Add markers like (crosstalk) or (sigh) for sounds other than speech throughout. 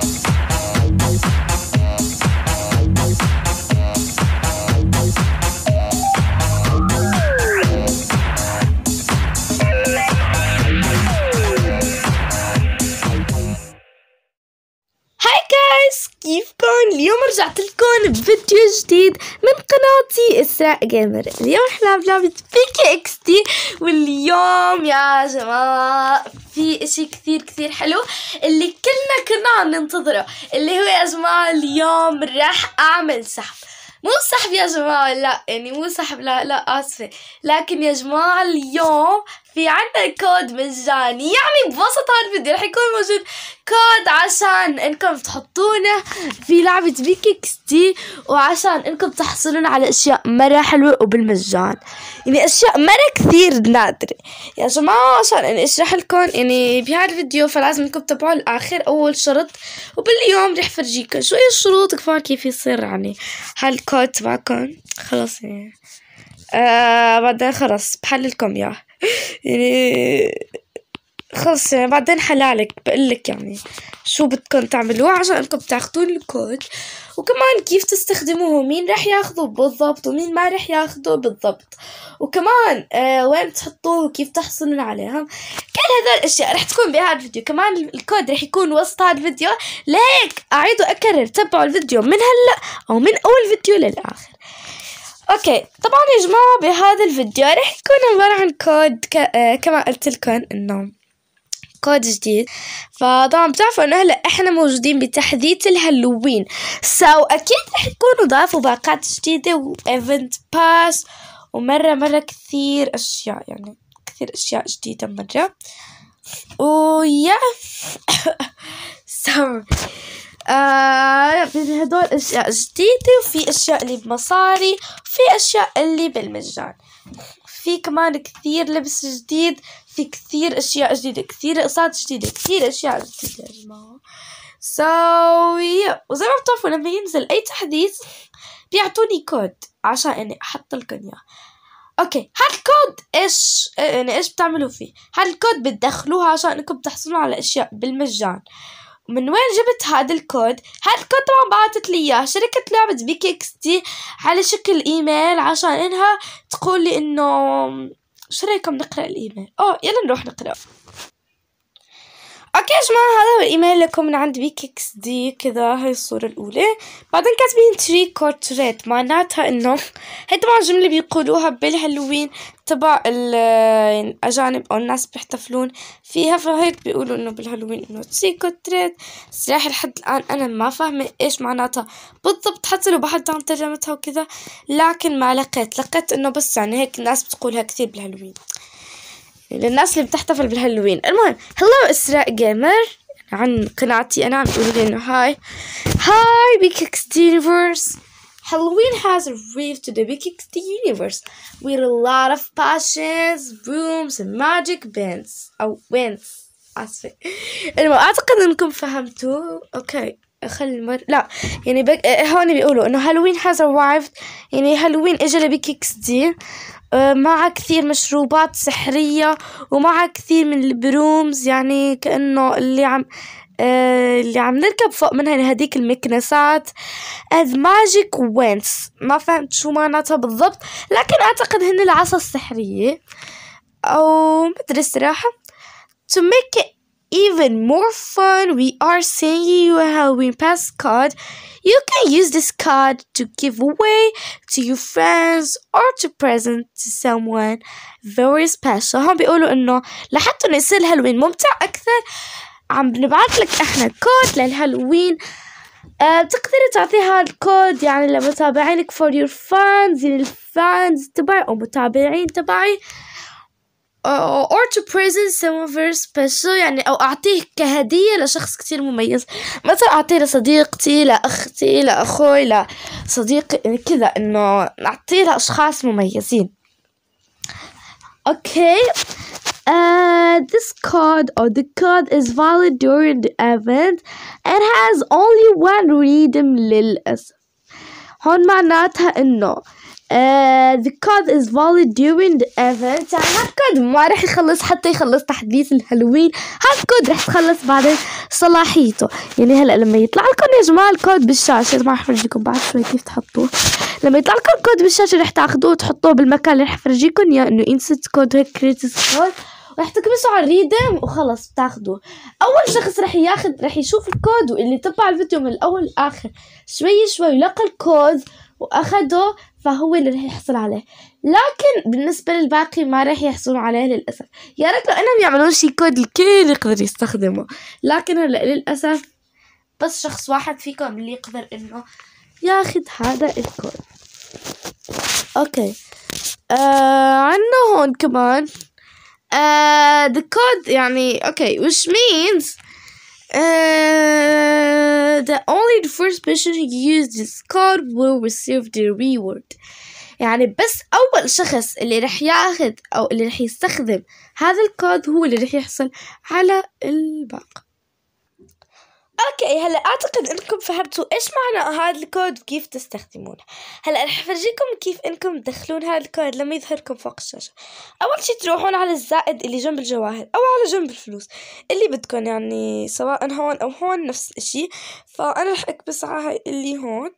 Bye. رجعت لكم بفيديو جديد من قناتي اسراء جيمر اليوم احنا بلعبة بيكي اكس تي واليوم يا جماعة في اشي كثير كثير حلو اللي كلنا كنا عم ننتظره اللي هو يا جماعة اليوم راح اعمل سحب مو سحب يا جماعة لا يعني مو سحب لا لا اسفة لكن يا جماعة اليوم في عندنا كود مجاني يعني بوسط هالفيديو رح يكون موجود كود عشان انكم تحطونه في لعبة بيكي تي وعشان انكم تحصلون على اشياء مرة حلوة وبالمجان يعني اشياء مرة كثير نادرة يا جماعة عشان اني اشرح لكم يعني بهذا الفيديو فلازم انكم تتابعوا الاخر اول شرط وباليوم رح فرجيكم شو هي الشروط كمان كيف يصير يعني هالكود تبعكم خلص يعني آه، بعدين خلص بحللكم اياه يعني خلص يعني بعدين حلالك بقلك يعني شو بدكم تعملوه عشان انكم بتاخدون الكود وكمان كيف تستخدموه مين رح ياخذه بالضبط ومين ما رح ياخذه بالضبط وكمان آه وين تحطوه وكيف تحصلون عليهم كل هذول الاشياء رح تكون بهذا الفيديو كمان الكود رح يكون وسط هذا الفيديو لهيك اعيد واكرر تبعوا الفيديو من هلا او من اول فيديو للاخر اوكي طبعا يا جماعة بهذا الفيديو راح يكون عبارة عن كود ك... آه كما قلت لكم انه كود جديد فطبعا بتعرفوا انه هلا احنا موجودين بتحديث الهالوين سو so, اكيد رح يكونوا ضافوا باقات جديدة وايفنت باس ومرة مرة كثير اشياء يعني كثير اشياء جديدة مرة ويا سو (laughs) لأن هدول أشياء جديدة وفي أشياء اللي بمصاري وفي أشياء اللي بالمجان في كمان كثير لبس جديد في كثير أشياء جديدة كثير رقصات جديدة كثير أشياء جديدة يا جماعة سو يا وزي ما بتعرفوا لما ينزل أي تحديث بيعطوني كود عشان إني أحط لكم إياه اوكي هاد الكود ايش إيه، يعني ايش بتعملوا فيه هاد الكود بتدخلوها عشان انكم تحصلوا على اشياء بالمجان من وين جبت هذا الكود هذا الكود طبعا بعثت لي اياه شركة لعبة بي اكس تي على شكل ايميل عشان انها تقول لي انه شو رايكم نقرا الايميل اوه يلا نروح نقرا اوكي يا جماعه هذا هو الايميل لكم من عند بيك اكس دي كذا هاي الصوره الاولى بعدين كاتبين تري كورتريت معناتها انه هي طبعا جمله بيقولوها بالهالوين تبع الاجانب او الناس بيحتفلون فيها فهيك بيقولوا انه بالهالوين انه تري كورتريت صراحه لحد الان انا ما فاهمه ايش معناتها بالضبط حتى لو بحد عن ترجمتها وكذا لكن ما لقيت لقيت انه بس يعني هيك الناس بتقولها كثير بالهالوين للناس اللي بتحتفل بالهالوين المهم هلو اسراء جيمر عن قناتي انا عم يقولوا انه هاي هاي بيكيكس يونيفرس هالوين has arrived to the بيكيكس يونيفرس with a lot of passions, booms, and magic bands. أو wins. آسفة. المهم أعتقد إنكم فهمتوا. أوكي. خلي المر... لا يعني بق... هون بيقولوا إنه هالوين has arrived يعني هالوين اجى لبيكيكس دي أه، معها كثير مشروبات سحرية ومعها كثير من البرومز يعني كأنه اللي عم أه، اللي عم نركب فوق منها يعني هديك المكنسات از ماجيك وينس ما فهمت شو معناتها بالضبط لكن اعتقد هن العصا السحرية او مدري الصراحة to make it even more fun, we are sending you a Halloween pass card. You can use this card to give away to your friends or to present to someone very special. هم بيقولوا إنه لحتى نصير الهالوين ممتع أكثر عم بنبعث لك إحنا كود للهالوين تقدري تعطي هالكود يعني لمتابعينك for your fans to الفانز تبعي أو متابعين تبعي or to present someone very special يعني أو أعطيه كهدية لشخص كتير مميز مثلا أعطيه لصديقتي لأختي لأخوي لصديقي يعني كذا إنه اعطيه لأشخاص مميزين Okay, uh, آه، this card or the card is valid during the event and has only one reading للأسف هون معناتها إنه آه، the code is valid during the event يعني كود ما راح يخلص حتى يخلص تحديث الهالوين كود راح تخلص بعدين صلاحيته يعني هلا لما يطلع لكم يا جماعه الكود بالشاشه ما راح افرجيكم بعد شوي كيف تحطوه لما يطلع لكم الكود بالشاشه راح تاخذوه وتحطوه بالمكان اللي راح افرجيكم اياه انه انسيت كود هيك كريت كود راح تكبسوا على الريدم وخلص بتاخدوه اول شخص راح ياخذ راح يشوف الكود واللي تبع الفيديو من الاول لاخر شوي شوي لقى الكود واخده فهو اللي راح يحصل عليه لكن بالنسبة للباقي ما راح يحصلون عليه للأسف يا ريت لو انهم يعملون شي كود الكل يقدر يستخدمه لكن هلا للأسف بس شخص واحد فيكم اللي يقدر انه ياخذ هذا الكود اوكي آه عنا هون كمان آه the code يعني اوكي which means Uh, the only the first person who used this card will receive the reward يعني بس أول شخص اللي رح ياخذ أو اللي رح يستخدم هذا الكود هو اللي رح يحصل على الباقة اوكي هلا اعتقد انكم فهمتوا ايش معنى هذا الكود وكيف تستخدمونه هلا رح افرجيكم كيف انكم تدخلون هذا الكود لما يظهركم فوق الشاشه اول شيء تروحون على الزائد اللي جنب الجواهر او على جنب الفلوس اللي بدكم يعني سواء هون او هون نفس الشيء فانا رح اكبس على هاي اللي هون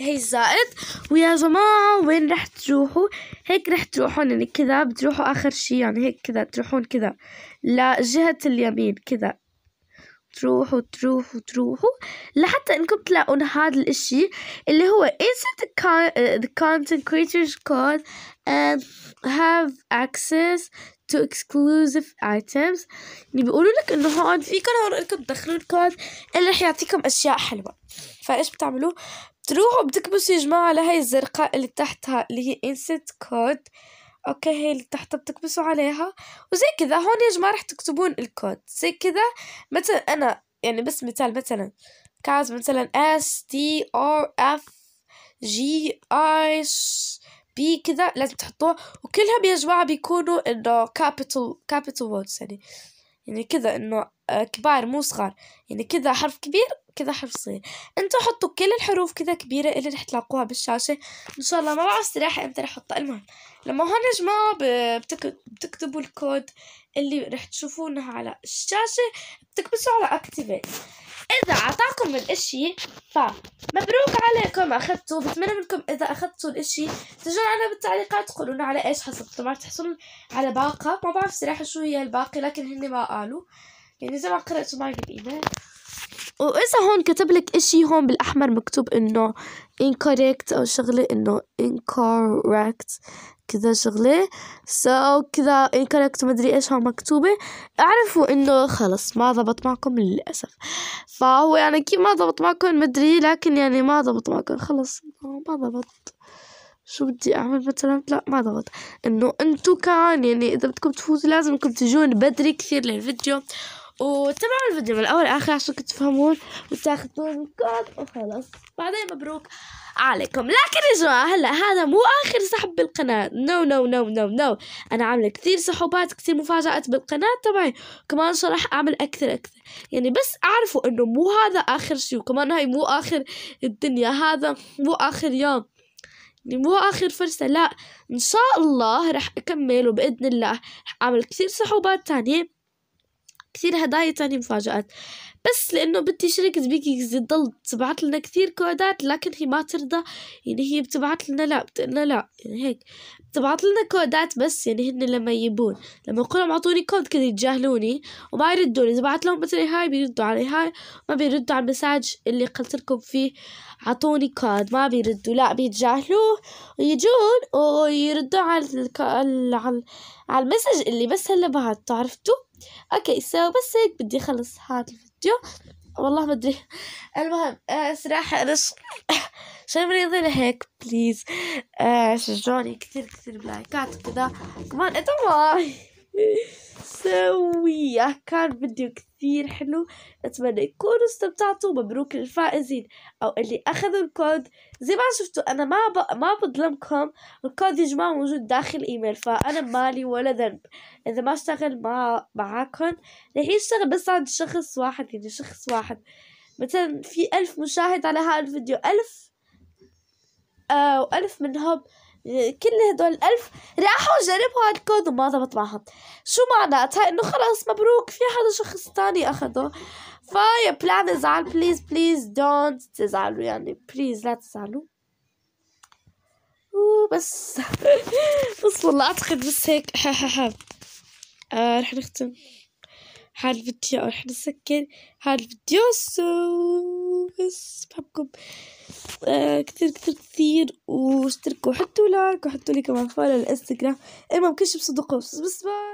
هي الزائد ويا جماعة وين رح تروحوا هيك رح تروحون يعني كذا بتروحوا آخر شي يعني هيك كذا تروحون كذا لجهة اليمين كذا تروحوا تروحوا تروحوا لحتى انكم تلاقون هذا الاشي اللي هو is the, the content creators code and have access to exclusive items اللي يعني بيقولوا لك انه هون فيكم هون انكم تدخلوا الكود اللي رح يعطيكم اشياء حلوه فايش بتعملوا بتروحوا بتكبسوا يا جماعه لهي الزرقاء اللي تحتها اللي هي insert code اوكي هي اللي تحت بتكبسوا عليها وزي كذا هون يا جماعه راح تكتبون الكود زي كذا مثلا انا يعني بس مثال مثلا كاز مثلا اس تي ار اف جي اي بي كذا لازم تحطوها وكلهم يا جماعه بيكونوا انه كابيتال كابيتال ووردز يعني يعني كذا انه آه، كبار مو صغار يعني كذا حرف كبير كذا حرف صغير انتوا حطوا كل الحروف كذا كبيرة اللي رح تلاقوها بالشاشة ان شاء الله ما بعرف استريح امتى رح احطها المهم لما هون يا جماعة بتكتبوا الكود اللي رح تشوفونه على الشاشة بتكبسوا على اكتيفيت إذا عطاكم الإشي فمبروك عليكم أخذتوا بتمنى منكم إذا أخذتوا الإشي تجون على بالتعليقات تقولون على إيش حصلتوا ما تحصلون على باقة ما بعرف صراحة شو هي الباقة لكن هن ما قالوا يعني زي ما قرأتوا معي بالإيميل وإذا هون كتب لك إشي هون بالأحمر مكتوب إنه incorrect أو شغلة إنه incorrect كذا شغلة so كذا incorrect مدري إيش هون مكتوبة أعرفوا إنه خلص ما ضبط معكم للأسف فهو يعني كيف ما ضبط معكم مدري لكن يعني ما ضبط معكم خلص ما ضبط شو بدي اعمل مثلا لا ما ضبط انه انتو كان يعني اذا بدكم تفوزوا لازم انكم تجون بدري كثير للفيديو وتابعوا الفيديو من الاول لاخر عشان تفهمون وتاخذون كود وخلاص بعدين مبروك عليكم لكن يا جماعة هلا هذا مو آخر سحب بالقناة نو نو نو نو نو أنا عاملة كثير سحوبات كثير مفاجآت بالقناة تبعي كمان راح أعمل أكثر أكثر يعني بس أعرفوا إنه مو هذا آخر شيء وكمان هاي مو آخر الدنيا هذا مو آخر يوم يعني مو آخر فرصة لا إن شاء الله رح أكمل وبإذن الله رح أعمل كثير سحوبات تانية كثير هدايا تاني مفاجآت بس لأنه بنتي شركة بيكيز تضل تبعت لنا كثير كودات لكن هي ما ترضى يعني هي بتبعت لنا لا بتقلنا لا يعني هيك بتبعت لنا كودات بس يعني هن لما يجيبون لما أقول لهم أعطوني كود كذا يتجاهلوني وما يردوني إذا بعت لهم مثلا هاي بيردوا علي هاي ما بيردوا على المساج اللي قلت لكم فيه أعطوني كود ما بيردوا لا بيتجاهلوه ويجون ويردوا على على على المسج اللي بس هلا بعته عرفتوا اوكي سو بس هيك بدي اخلص هذا الفيديو والله ما ادري المهم آه صراحه (laughs) انا ش... شوي مريضة لهيك بليز آه شجعوني كثير كثير بلايكات وكذا كمان ادعوا (laughs) سوية كان فيديو كثير حلو أتمنى يكونوا استمتعتوا مبروك للفائزين أو اللي أخذوا الكود زي ما شفتوا أنا ما ب... ما بظلمكم الكود يا جماعة موجود داخل إيميل فأنا مالي ولا ذنب إذا ما اشتغل مع معاكم رح يشتغل بس عند شخص واحد يعني شخص واحد مثلا في ألف مشاهد على هذا الفيديو ألف أو آه، ألف منهم كل هدول الألف راحوا جربوا هالكود وما ضبط معهم شو معناتها انه خلص مبروك في حدا شخص تاني اخده فيا بلان ازعل بليز بليز دونت تزعلوا يعني بليز لا تزعلوا وبس (laughs) بس والله اعتقد بس هيك (laughs) آه رح نختم هذا الفيديو رح نسكر هذا الفيديو سو بس بحبكم آه، كثير كثير كثير واشتركوا حطوا لايك وحطوا لي كمان فولو الانستغرام المهم كل شيء بصدقوا بس باي